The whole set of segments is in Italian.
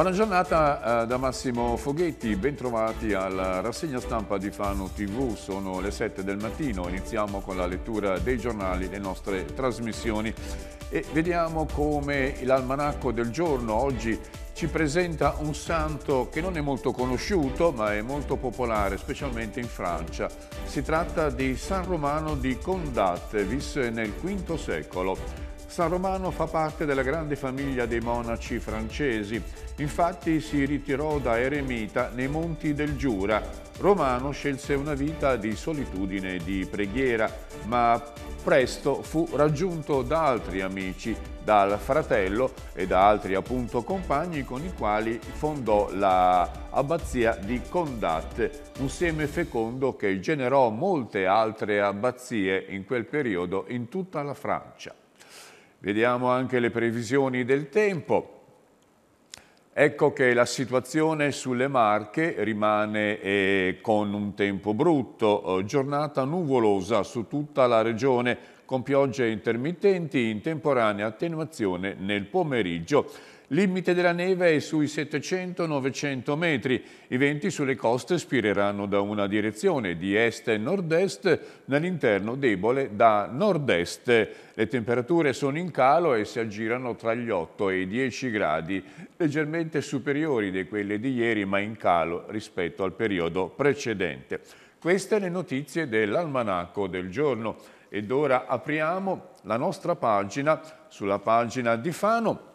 Buona giornata eh, da Massimo Foghetti, bentrovati alla rassegna stampa di Fano TV, sono le 7 del mattino, iniziamo con la lettura dei giornali, le nostre trasmissioni e vediamo come l'almanacco del giorno oggi ci presenta un santo che non è molto conosciuto ma è molto popolare, specialmente in Francia. Si tratta di San Romano di Condat, visse nel V secolo. San Romano fa parte della grande famiglia dei monaci francesi, infatti si ritirò da eremita nei monti del Giura. Romano scelse una vita di solitudine e di preghiera, ma presto fu raggiunto da altri amici, dal fratello e da altri appunto compagni con i quali fondò l'abbazia di Condat, un seme fecondo che generò molte altre abbazie in quel periodo in tutta la Francia. Vediamo anche le previsioni del tempo. Ecco che la situazione sulle Marche rimane eh, con un tempo brutto, eh, giornata nuvolosa su tutta la regione con piogge intermittenti in temporanea attenuazione nel pomeriggio. Limite della neve è sui 700-900 metri. I venti sulle coste spireranno da una direzione, di est e nord-est, nell'interno debole da nord-est. Le temperature sono in calo e si aggirano tra gli 8 e i 10 gradi, leggermente superiori di quelle di ieri, ma in calo rispetto al periodo precedente. Queste le notizie dell'almanacco del giorno. Ed ora apriamo la nostra pagina sulla pagina di Fano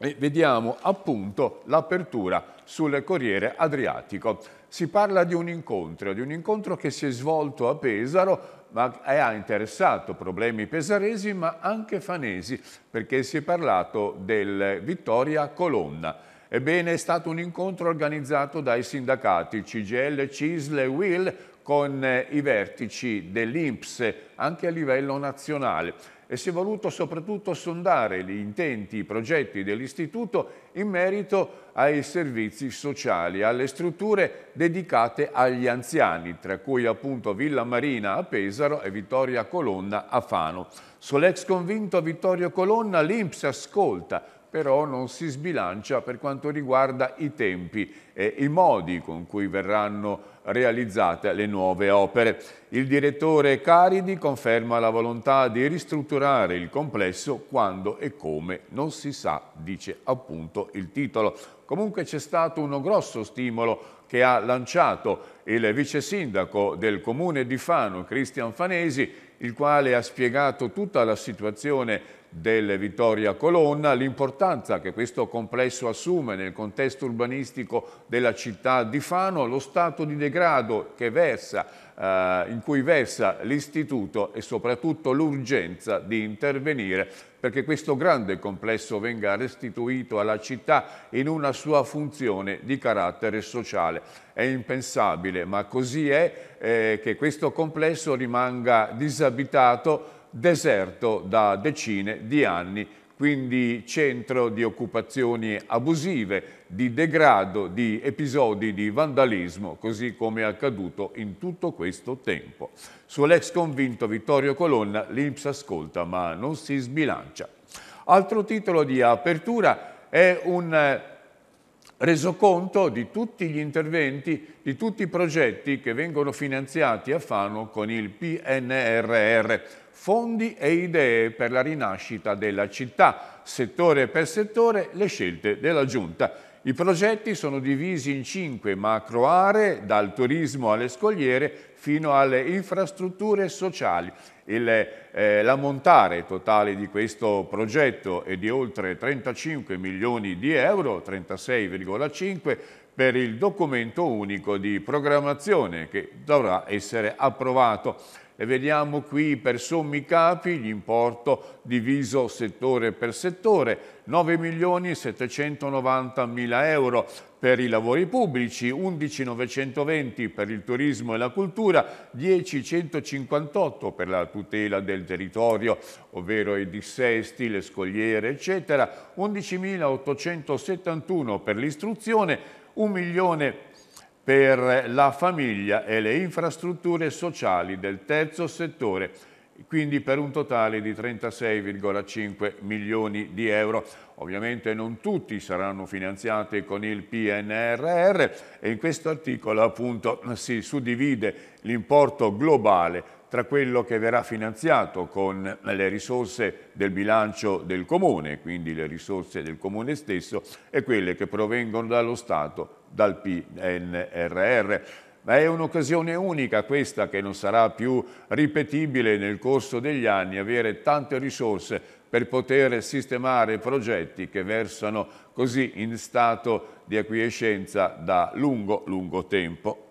e vediamo appunto l'apertura sul Corriere Adriatico. Si parla di un incontro, di un incontro che si è svolto a Pesaro ma ha interessato problemi pesaresi ma anche fanesi perché si è parlato del Vittoria Colonna. Ebbene è stato un incontro organizzato dai sindacati CGL, CISL e WIL con eh, i vertici dell'INPS anche a livello nazionale e si è voluto soprattutto sondare gli intenti, i progetti dell'Istituto in merito ai servizi sociali, alle strutture dedicate agli anziani, tra cui appunto Villa Marina a Pesaro e Vittoria Colonna a Fano. Sull'ex convinto Vittorio Colonna l'Inps ascolta però non si sbilancia per quanto riguarda i tempi e i modi con cui verranno realizzate le nuove opere. Il direttore Caridi conferma la volontà di ristrutturare il complesso quando e come non si sa, dice appunto il titolo. Comunque c'è stato uno grosso stimolo che ha lanciato il vice sindaco del comune di Fano, Cristian Fanesi, il quale ha spiegato tutta la situazione del Vittoria Colonna, l'importanza che questo complesso assume nel contesto urbanistico della città di Fano, lo stato di degrado versa, eh, in cui versa l'istituto e soprattutto l'urgenza di intervenire perché questo grande complesso venga restituito alla città in una sua funzione di carattere sociale. È impensabile, ma così è, eh, che questo complesso rimanga disabitato deserto da decine di anni, quindi centro di occupazioni abusive, di degrado, di episodi di vandalismo, così come è accaduto in tutto questo tempo. Sull'ex convinto Vittorio Colonna l'Inps ascolta ma non si sbilancia. Altro titolo di apertura è un eh, resoconto di tutti gli interventi, di tutti i progetti che vengono finanziati a Fano con il PNRR, fondi e idee per la rinascita della città, settore per settore le scelte della Giunta. I progetti sono divisi in cinque macro aree, dal turismo alle scogliere fino alle infrastrutture sociali. Eh, l'ammontare eh, totale di questo progetto è di oltre 35 milioni di euro, 36,5 per il documento unico di programmazione che dovrà essere approvato e vediamo qui per sommi capi l'importo diviso settore per settore, 9.790.000 euro per i lavori pubblici, 11.920 per il turismo e la cultura, 10.158 per la tutela del territorio, ovvero i dissesti, le scogliere, eccetera, 11.871 per l'istruzione, 1.000.000 per la famiglia e le infrastrutture sociali del terzo settore, quindi per un totale di 36,5 milioni di euro. Ovviamente non tutti saranno finanziati con il PNRR e in questo articolo appunto si suddivide l'importo globale tra quello che verrà finanziato con le risorse del bilancio del Comune, quindi le risorse del Comune stesso, e quelle che provengono dallo Stato dal PNRR. Ma è un'occasione unica questa che non sarà più ripetibile nel corso degli anni, avere tante risorse per poter sistemare progetti che versano così in stato di acquiescenza da lungo, lungo tempo.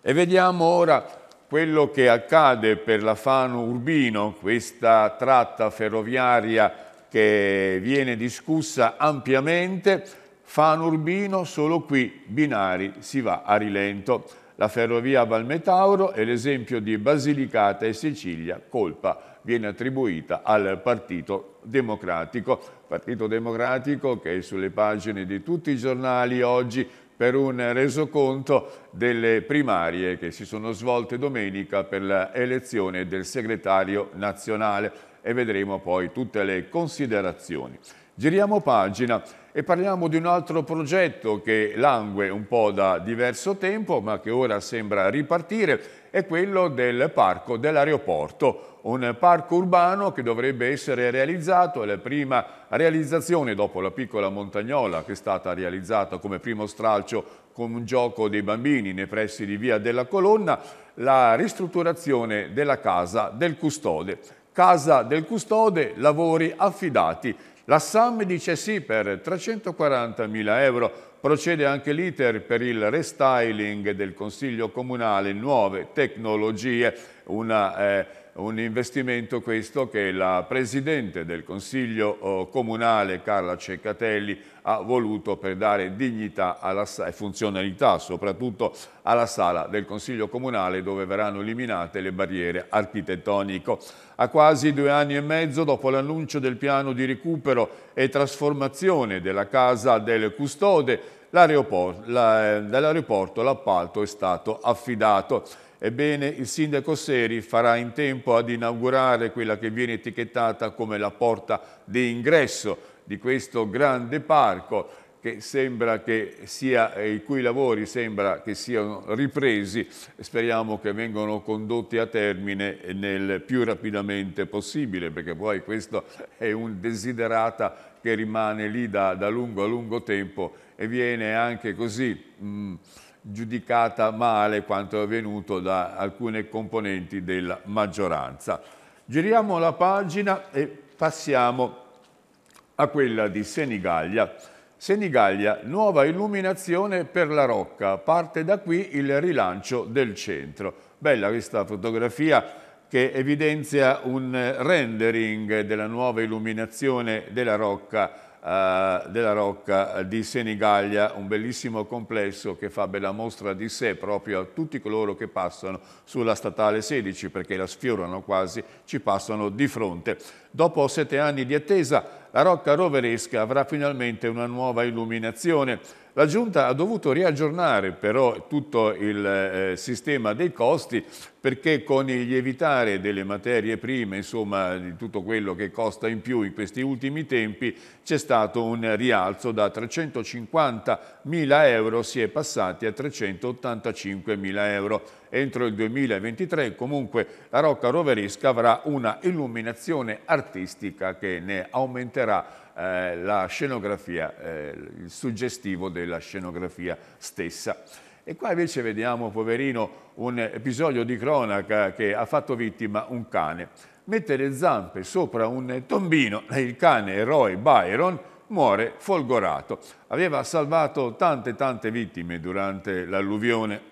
E vediamo ora quello che accade per la Fano Urbino, questa tratta ferroviaria che viene discussa ampiamente Fano Urbino solo qui, binari, si va a rilento. La ferrovia Valmetauro è l'esempio di Basilicata e Sicilia, colpa viene attribuita al Partito Democratico. Partito Democratico che è sulle pagine di tutti i giornali oggi per un resoconto delle primarie che si sono svolte domenica per l'elezione del segretario nazionale e vedremo poi tutte le considerazioni. Giriamo pagina e parliamo di un altro progetto che langue un po' da diverso tempo ma che ora sembra ripartire, è quello del parco dell'aeroporto, un parco urbano che dovrebbe essere realizzato, è la prima realizzazione dopo la piccola montagnola che è stata realizzata come primo stralcio con un gioco dei bambini nei pressi di Via della Colonna, la ristrutturazione della casa del custode. Casa del Custode, lavori affidati la SAM dice sì per 340.000 euro, procede anche l'iter per il restyling del Consiglio Comunale Nuove Tecnologie, una, eh, un investimento questo che la Presidente del Consiglio oh, Comunale Carla Ceccatelli ha voluto per dare dignità e funzionalità soprattutto alla sala del Consiglio Comunale dove verranno eliminate le barriere architettoniche. A quasi due anni e mezzo dopo l'annuncio del piano di recupero e trasformazione della Casa del Custode, eh, dall'aeroporto l'appalto è stato affidato. Ebbene, il sindaco Seri farà in tempo ad inaugurare quella che viene etichettata come la porta di ingresso di questo grande parco che sembra che sia, i cui lavori sembra che siano ripresi e speriamo che vengano condotti a termine nel più rapidamente possibile, perché poi questo è un desiderata che rimane lì da, da lungo a lungo tempo e viene anche così mh, mm, giudicata male quanto è avvenuto da alcune componenti della maggioranza. Giriamo la pagina e passiamo a a quella di Senigallia. Senigallia, nuova illuminazione per la Rocca, parte da qui il rilancio del centro. Bella questa fotografia che evidenzia un rendering della nuova illuminazione della Rocca, eh, della Rocca di Senigallia, un bellissimo complesso che fa bella mostra di sé proprio a tutti coloro che passano sulla Statale 16, perché la sfiorano quasi, ci passano di fronte. Dopo sette anni di attesa, la Rocca Roveresca avrà finalmente una nuova illuminazione. La Giunta ha dovuto riaggiornare però tutto il eh, sistema dei costi perché con il lievitare delle materie prime, insomma di tutto quello che costa in più in questi ultimi tempi, c'è stato un rialzo da 350 mila euro si è passati a 385 mila euro entro il 2023. Comunque la Rocca Roveresca avrà una illuminazione artistica che ne aumenterà eh, la scenografia, eh, il suggestivo della scenografia stessa. E qua invece vediamo, poverino, un episodio di cronaca che ha fatto vittima un cane. Mette le zampe sopra un tombino, il cane Roy Byron muore folgorato. Aveva salvato tante tante vittime durante l'alluvione.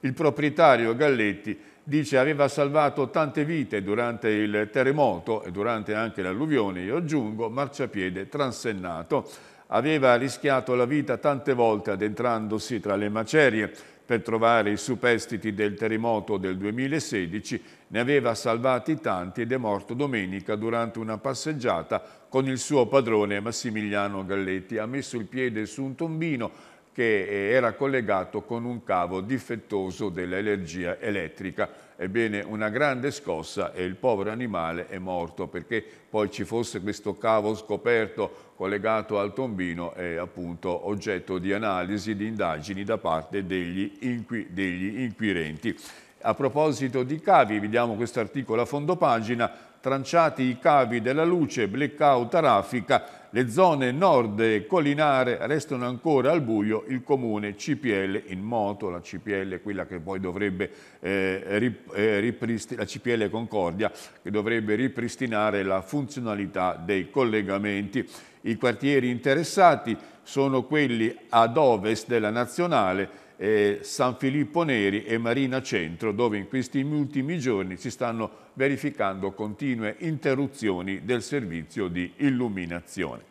Il proprietario Galletti dice aveva salvato tante vite durante il terremoto e durante anche l'alluvione, io aggiungo, marciapiede transennato. Aveva rischiato la vita tante volte addentrandosi tra le macerie, per trovare i superstiti del terremoto del 2016, ne aveva salvati tanti ed è morto domenica durante una passeggiata con il suo padrone Massimiliano Galletti. Ha messo il piede su un tombino che eh, era collegato con un cavo difettoso dell'energia elettrica. Ebbene, una grande scossa e il povero animale è morto perché poi ci fosse questo cavo scoperto collegato al tombino è appunto oggetto di analisi, di indagini da parte degli, inqui, degli inquirenti. A proposito di cavi, vediamo questo articolo a fondo pagina, tranciati i cavi della luce, blackout a raffica, le zone nord e collinare restano ancora al buio, il comune CPL in moto, la CPL, quella che poi dovrebbe, eh, rip, eh, la CPL Concordia, che dovrebbe ripristinare la funzionalità dei collegamenti. I quartieri interessati sono quelli ad ovest della nazionale, eh, San Filippo Neri e Marina Centro, dove in questi ultimi giorni si stanno verificando continue interruzioni del servizio di illuminazione.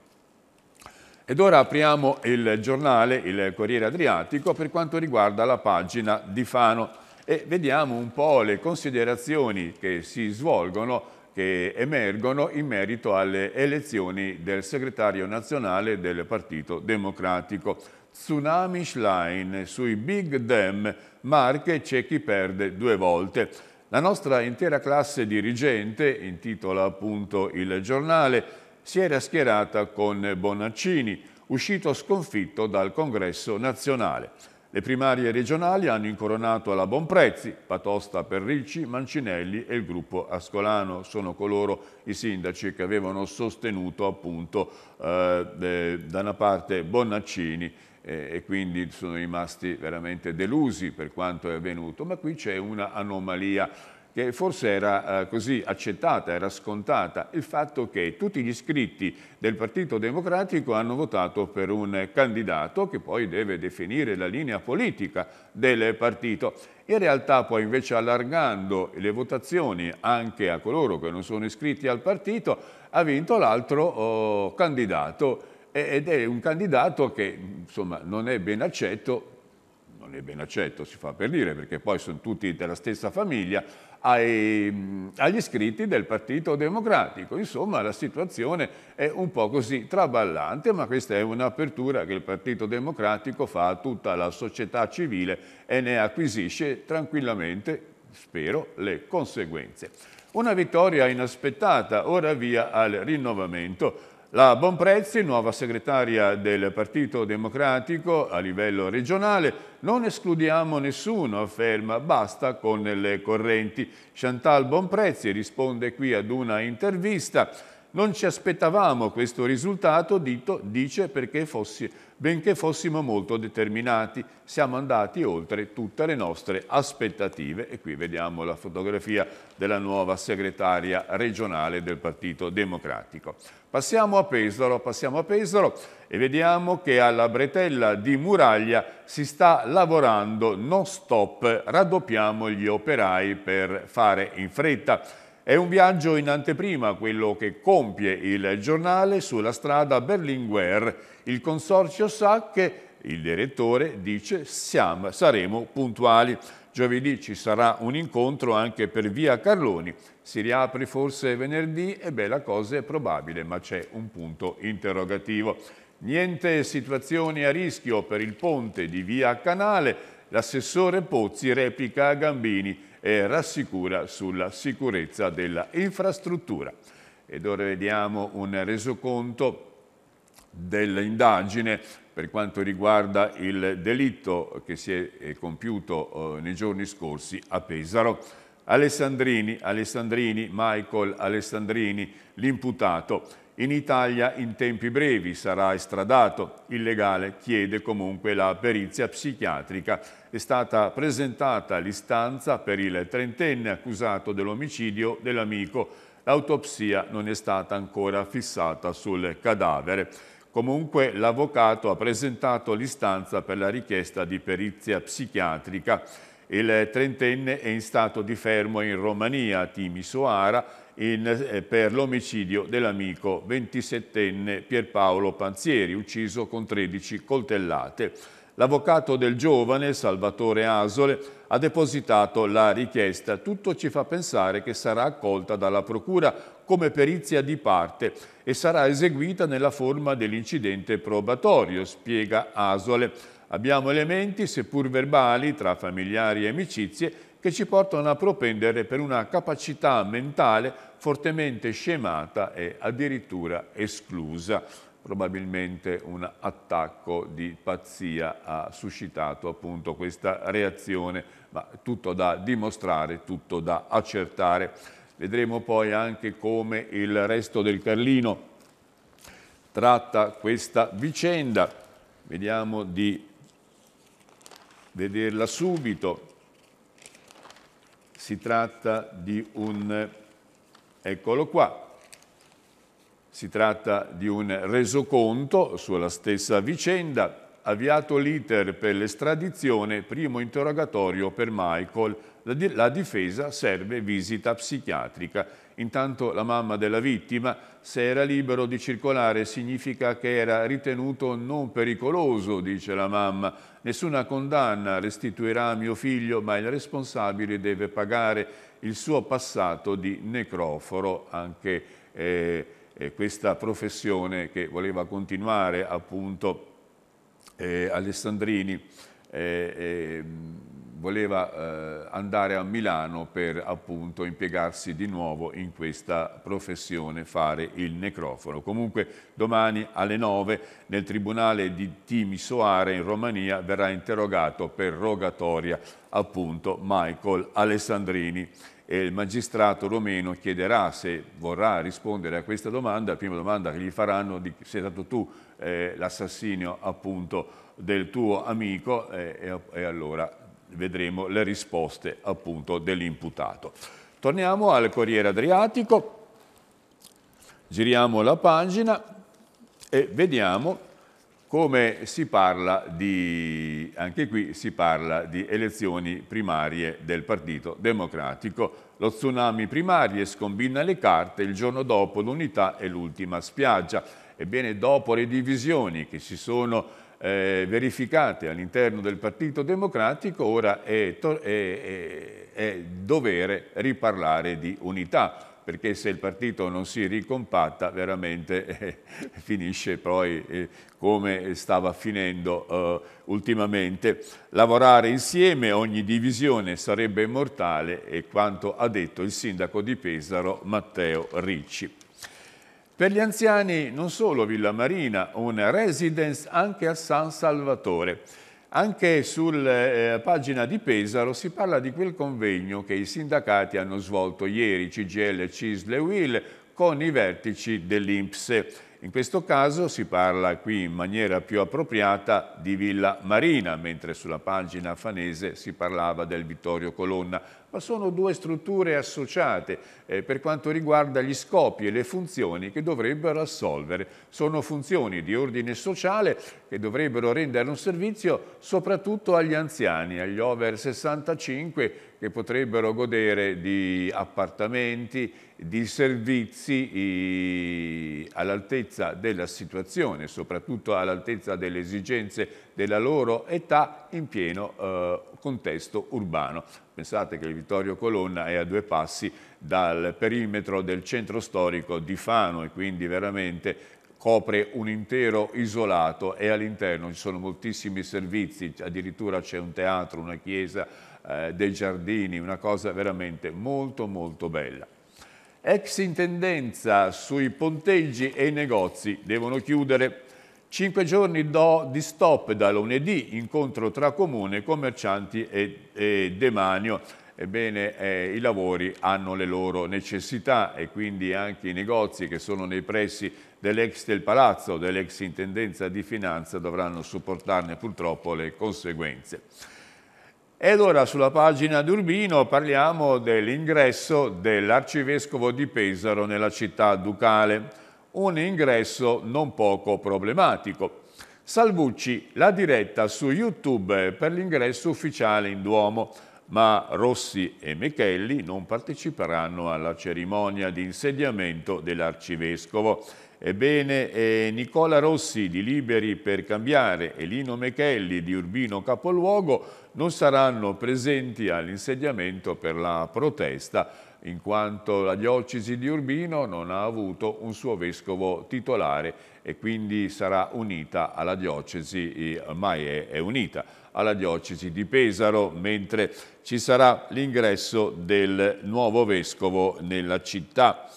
Ed ora apriamo il giornale, il Corriere Adriatico, per quanto riguarda la pagina di Fano e vediamo un po' le considerazioni che si svolgono che emergono in merito alle elezioni del segretario nazionale del Partito Democratico. Tsunami Schlein sui Big Dam, Marche c'è chi perde due volte. La nostra intera classe dirigente, intitola appunto il giornale, si era schierata con Bonaccini, uscito sconfitto dal congresso nazionale. Le primarie regionali hanno incoronato alla Bonprezzi, Patosta per Ricci, Mancinelli e il gruppo Ascolano. Sono coloro i sindaci che avevano sostenuto appunto eh, da una parte Bonaccini eh, e quindi sono rimasti veramente delusi per quanto è avvenuto, ma qui c'è un'anomalia che forse era eh, così accettata, era scontata, il fatto che tutti gli iscritti del Partito Democratico hanno votato per un candidato che poi deve definire la linea politica del partito. In realtà poi invece allargando le votazioni anche a coloro che non sono iscritti al partito ha vinto l'altro oh, candidato ed è un candidato che insomma, non è ben accetto, non è ben accetto si fa per dire perché poi sono tutti della stessa famiglia, ai, agli iscritti del Partito Democratico. Insomma la situazione è un po' così traballante ma questa è un'apertura che il Partito Democratico fa a tutta la società civile e ne acquisisce tranquillamente, spero, le conseguenze. Una vittoria inaspettata, ora via al rinnovamento. La Bonprezzi, nuova segretaria del Partito Democratico a livello regionale, non escludiamo nessuno, afferma, basta con le correnti. Chantal Bonprezzi risponde qui ad una intervista non ci aspettavamo questo risultato, dito, dice, perché fossi, benché fossimo molto determinati. Siamo andati oltre tutte le nostre aspettative e qui vediamo la fotografia della nuova segretaria regionale del Partito Democratico. Passiamo a Pesaro, passiamo a Pesaro e vediamo che alla bretella di Muraglia si sta lavorando non stop, raddoppiamo gli operai per fare in fretta. È un viaggio in anteprima quello che compie il giornale sulla strada Berlinguer. Il consorzio sa che il direttore dice siamo, saremo puntuali. Giovedì ci sarà un incontro anche per via Carloni. Si riapre forse venerdì? E beh, la cosa è probabile, ma c'è un punto interrogativo. Niente situazioni a rischio per il ponte di via Canale L'assessore Pozzi replica a Gambini e rassicura sulla sicurezza dell'infrastruttura. Ed ora vediamo un resoconto dell'indagine per quanto riguarda il delitto che si è eh, compiuto eh, nei giorni scorsi a Pesaro. Alessandrini, Alessandrini Michael Alessandrini, l'imputato, in Italia in tempi brevi sarà estradato. Il legale chiede comunque la perizia psichiatrica. È stata presentata l'istanza per il trentenne accusato dell'omicidio dell'amico. L'autopsia non è stata ancora fissata sul cadavere. Comunque l'avvocato ha presentato l'istanza per la richiesta di perizia psichiatrica. Il trentenne è in stato di fermo in Romania, a Timisoara, in, eh, per l'omicidio dell'amico 27enne Pierpaolo Panzieri, ucciso con 13 coltellate. L'avvocato del giovane, Salvatore Asole, ha depositato la richiesta. Tutto ci fa pensare che sarà accolta dalla Procura come perizia di parte e sarà eseguita nella forma dell'incidente probatorio, spiega Asole. Abbiamo elementi, seppur verbali, tra familiari e amicizie, che ci portano a propendere per una capacità mentale fortemente scemata e addirittura esclusa. Probabilmente un attacco di pazzia ha suscitato appunto questa reazione, ma tutto da dimostrare, tutto da accertare. Vedremo poi anche come il resto del Carlino tratta questa vicenda. Vediamo di vederla subito si tratta di un, eccolo qua, si tratta di un resoconto sulla stessa vicenda avviato l'iter per l'estradizione, primo interrogatorio per Michael, la, di la, difesa serve visita psichiatrica. Intanto la mamma della vittima, se era libero di circolare significa che era ritenuto non pericoloso, dice la mamma. Nessuna condanna restituirà mio figlio, ma il responsabile deve pagare il suo passato di necroforo, anche eh, eh questa professione che voleva continuare appunto eh, Alessandrini e, e voleva eh, andare a Milano per appunto impiegarsi di nuovo in questa professione, fare il necrofono. Comunque domani alle 9 nel tribunale di Timi Soare in Romania verrà interrogato per rogatoria appunto Michael Alessandrini e il magistrato romeno chiederà se vorrà rispondere a questa domanda, la prima domanda che gli faranno di, è stato tu eh, l'assassinio appunto del tuo amico e, e allora vedremo le risposte appunto dell'imputato. Torniamo al Corriere Adriatico, giriamo la pagina e vediamo come si parla di, anche qui si parla di elezioni primarie del Partito Democratico. Lo tsunami primarie scombina le carte il giorno dopo l'unità è l'ultima spiaggia. Ebbene, dopo le divisioni che si sono eh, verificate all'interno del Partito Democratico, ora è, è, è dovere riparlare di unità perché se il partito non si ricompatta veramente eh, finisce poi eh, come stava finendo eh, ultimamente. Lavorare insieme, ogni divisione sarebbe mortale, è quanto ha detto il sindaco di Pesaro Matteo Ricci. Per gli anziani non solo Villa Marina, una residence anche a San Salvatore. Anche sulla eh, pagina di Pesaro si parla di quel convegno che i sindacati hanno svolto ieri, CGL, CISL e WIL, con i vertici dell'Inps. In questo caso si parla qui in maniera più appropriata di Villa Marina, mentre sulla pagina fanese si parlava del Vittorio Colonna ma sono due strutture associate eh, per quanto riguarda gli scopi e le funzioni che dovrebbero assolvere. Sono funzioni di ordine sociale che dovrebbero rendere un servizio soprattutto agli anziani, agli over 65 che potrebbero godere di appartamenti, di servizi all'altezza della situazione, soprattutto all'altezza delle esigenze della loro età in pieno eh, contesto urbano. Pensate che il Vittorio Colonna è a due passi dal perimetro del centro storico di Fano e quindi veramente copre un intero isolato e all'interno ci sono moltissimi servizi, addirittura c'è un teatro, una chiesa, eh, dei giardini, una cosa veramente molto molto bella. Ex intendenza sui ponteggi e i negozi devono chiudere Cinque giorni do di stop da lunedì, incontro tra comune, commercianti e, e demanio. Ebbene, eh, i lavori hanno le loro necessità e quindi anche i negozi che sono nei pressi dell'ex del palazzo, dell'ex intendenza di finanza, dovranno supportarne purtroppo le conseguenze. E allora sulla pagina d'Urbino parliamo dell'ingresso dell'arcivescovo di Pesaro nella città ducale un ingresso non poco problematico. Salvucci l'ha diretta su YouTube per l'ingresso ufficiale in Duomo, ma Rossi e Michelli non parteciperanno alla cerimonia di insediamento dell'arcivescovo. Ebbene, eh, Nicola Rossi di Liberi per Cambiare e Lino Mechelli di Urbino Capoluogo non saranno presenti all'insediamento per la protesta in quanto la diocesi di Urbino non ha avuto un suo vescovo titolare e quindi sarà unita alla diocesi, ormai è, è unita alla diocesi di Pesaro, mentre ci sarà l'ingresso del nuovo vescovo nella città.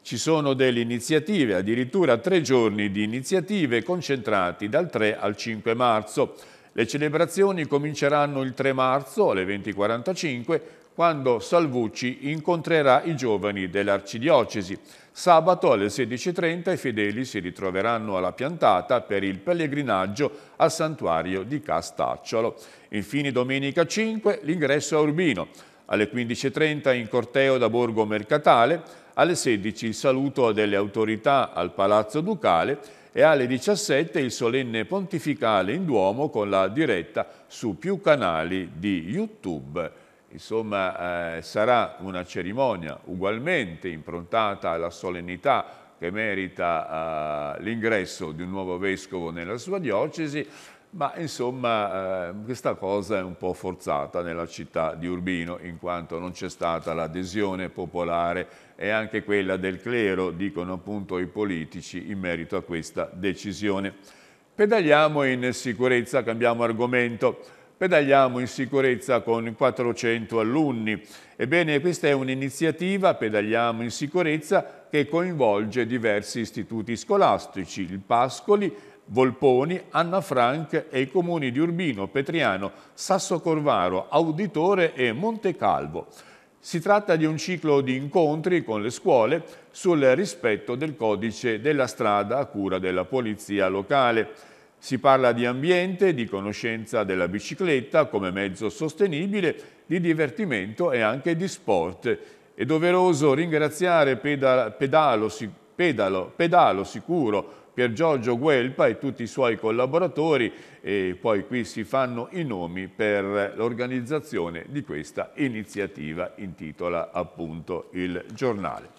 Ci sono delle iniziative, addirittura tre giorni di iniziative concentrati dal 3 al 5 marzo. Le celebrazioni cominceranno il 3 marzo alle 20.45 quando Salvucci incontrerà i giovani dell'Arcidiocesi. Sabato alle 16.30 i fedeli si ritroveranno alla piantata per il pellegrinaggio al santuario di Castacciolo. Infine domenica 5 l'ingresso a Urbino. Alle 15.30 in corteo da Borgo Mercatale, alle 16 il saluto delle autorità al Palazzo Ducale e alle 17 il solenne pontificale in Duomo con la diretta su più canali di YouTube Insomma, eh, sarà una cerimonia ugualmente improntata alla solennità che merita eh, l'ingresso di un nuovo vescovo nella sua diocesi, ma insomma eh, questa cosa è un po' forzata nella città di Urbino in quanto non c'è stata l'adesione popolare e anche quella del clero, dicono appunto i politici in merito a questa decisione. Pedaliamo in sicurezza, cambiamo argomento. Pedaliamo in sicurezza con 400 alunni. Ebbene, questa è un'iniziativa, Pedaliamo in sicurezza, che coinvolge diversi istituti scolastici, il Pascoli, Volponi, Anna Frank e i comuni di Urbino, Petriano, Sasso Corvaro, Auditore e Montecalvo. Si tratta di un ciclo di incontri con le scuole sul rispetto del codice della strada a cura della polizia locale. Si parla di ambiente, di conoscenza della bicicletta come mezzo sostenibile, di divertimento e anche di sport. È doveroso ringraziare pedalo, pedalo, pedalo, pedalo sicuro Pier Giorgio Guelpa e tutti i suoi collaboratori e poi qui si fanno i nomi per l'organizzazione di questa iniziativa, intitola appunto il giornale.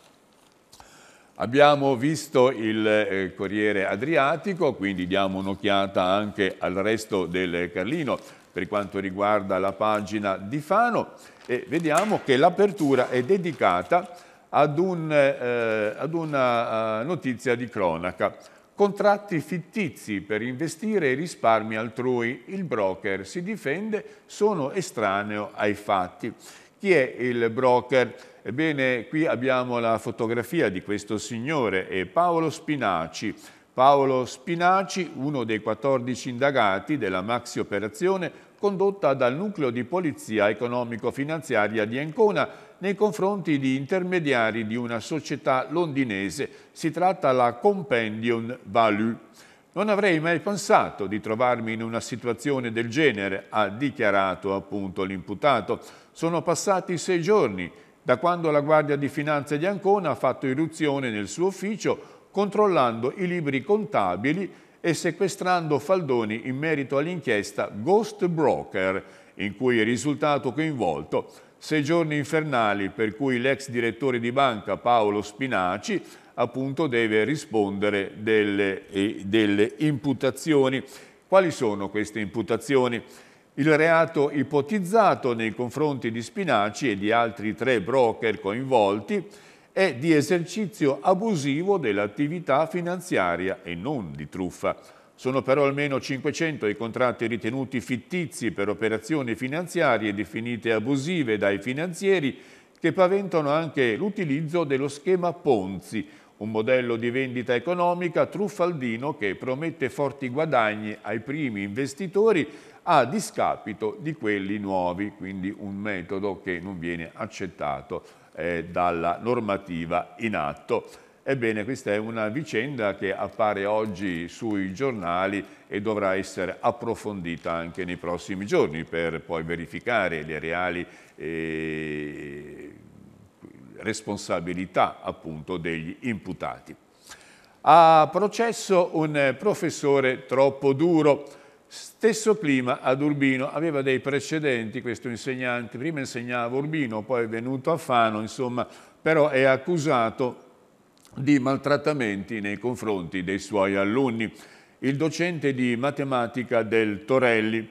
Abbiamo visto il eh, Corriere Adriatico, quindi diamo un'occhiata anche al resto del Carlino per quanto riguarda la pagina di Fano e vediamo che l'apertura è dedicata ad, un, eh, ad una eh, notizia di cronaca. Contratti fittizi per investire i risparmi altrui, il broker si difende, sono estraneo ai fatti. Chi è il broker? Ebbene, qui abbiamo la fotografia di questo signore, è Paolo Spinaci. Paolo Spinaci, uno dei 14 indagati della maxi operazione condotta dal nucleo di polizia economico-finanziaria di Ancona nei confronti di intermediari di una società londinese. Si tratta della Compendium Value. Non avrei mai pensato di trovarmi in una situazione del genere, ha dichiarato appunto l'imputato. Sono passati sei giorni da quando la Guardia di Finanza di Ancona ha fatto irruzione nel suo ufficio controllando i libri contabili e sequestrando faldoni in merito all'inchiesta Ghost Broker, in cui è risultato coinvolto sei giorni infernali per cui l'ex direttore di banca Paolo Spinaci appunto deve rispondere delle, eh, delle imputazioni. Quali sono queste imputazioni? Il reato ipotizzato nei confronti di Spinaci e di altri tre broker coinvolti è di esercizio abusivo dell'attività finanziaria e non di truffa. Sono però almeno 500 i contratti ritenuti fittizi per operazioni finanziarie definite abusive dai finanzieri che paventano anche l'utilizzo dello schema Ponzi, un modello di vendita economica truffaldino che promette forti guadagni ai primi investitori a discapito di quelli nuovi, quindi un metodo che non viene accettato eh, dalla normativa in atto. Ebbene, questa è una vicenda che appare oggi sui giornali e dovrà essere approfondita anche nei prossimi giorni per poi verificare le reali eh, responsabilità appunto degli imputati. Ha processo un professore troppo duro, stesso clima ad Urbino, aveva dei precedenti questo insegnante, prima insegnava Urbino, poi è venuto a Fano, insomma, però è accusato di maltrattamenti nei confronti dei suoi alunni. Il docente di matematica del Torelli,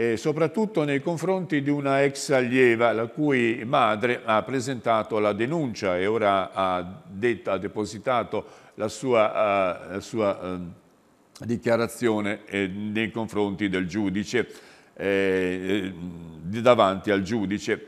eh, soprattutto nei confronti di una ex allieva la cui madre ha presentato la denuncia e ora ha, detto, ha depositato la sua, uh, la sua uh, dichiarazione eh, nei confronti del giudice, eh, eh davanti al giudice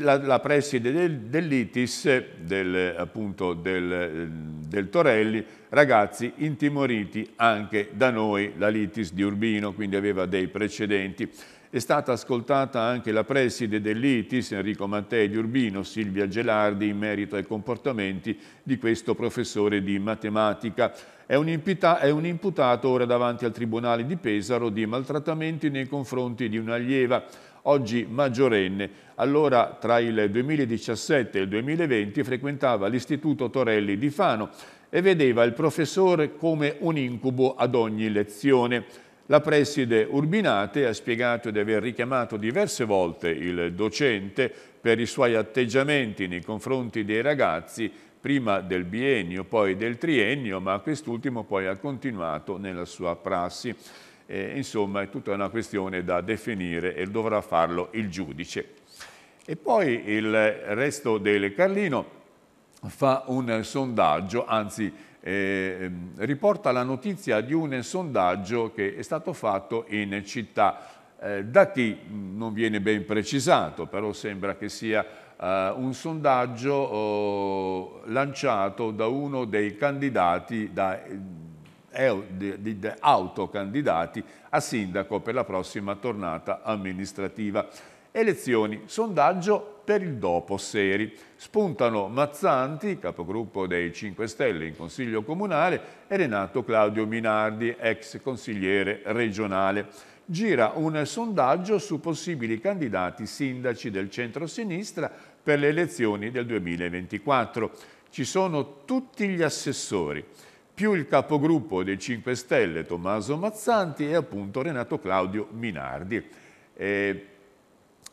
la, la preside del, dell'ITIS, eh, del, appunto del, eh, del, Torelli, ragazzi intimoriti anche da noi, la l'ITIS di Urbino, quindi aveva dei precedenti. È stata ascoltata anche la preside dell'ITIS, Enrico Mattei di Urbino, Silvia Gelardi, in merito ai comportamenti di questo professore di matematica. È un, impita, è un imputato ora davanti al Tribunale di Pesaro di maltrattamenti nei confronti di un'allieva oggi maggiorenne. Allora tra il 2017 e il 2020 frequentava l'Istituto Torelli di Fano e vedeva il professore come un incubo ad ogni lezione. La preside Urbinate ha spiegato di aver richiamato diverse volte il docente per i suoi atteggiamenti nei confronti dei ragazzi prima del biennio, poi del triennio, ma quest'ultimo poi ha continuato nella sua prassi. Eh, insomma è tutta una questione da definire e dovrà farlo il giudice. E poi il resto del Carlino fa un sondaggio, anzi eh, riporta la notizia di un sondaggio che è stato fatto in città eh, da chi non viene ben precisato, però sembra che sia eh, un sondaggio oh, lanciato da uno dei candidati da, di autocandidati a sindaco per la prossima tornata amministrativa. Elezioni, sondaggio per il dopo Seri. Spuntano Mazzanti, capogruppo dei 5 Stelle in Consiglio Comunale, e Renato Claudio Minardi, ex consigliere regionale. Gira un sondaggio su possibili candidati sindaci del centro-sinistra per le elezioni del 2024. Ci sono tutti gli assessori più il capogruppo dei 5 Stelle Tommaso Mazzanti e appunto Renato Claudio Minardi. E,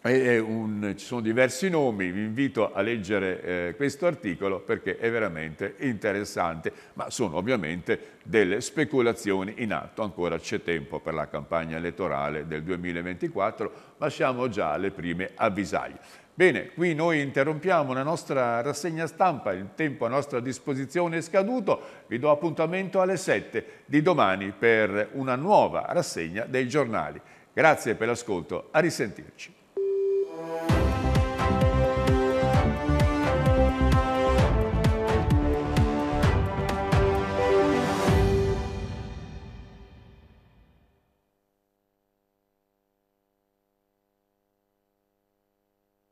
un, ci sono diversi nomi, vi invito a leggere eh, questo articolo perché è veramente interessante, ma sono ovviamente delle speculazioni in atto, ancora c'è tempo per la campagna elettorale del 2024, ma siamo già alle prime avvisaglie. Bene, qui noi interrompiamo la nostra rassegna stampa, il tempo a nostra disposizione è scaduto, vi do appuntamento alle 7 di domani per una nuova rassegna dei giornali. Grazie per l'ascolto, a risentirci.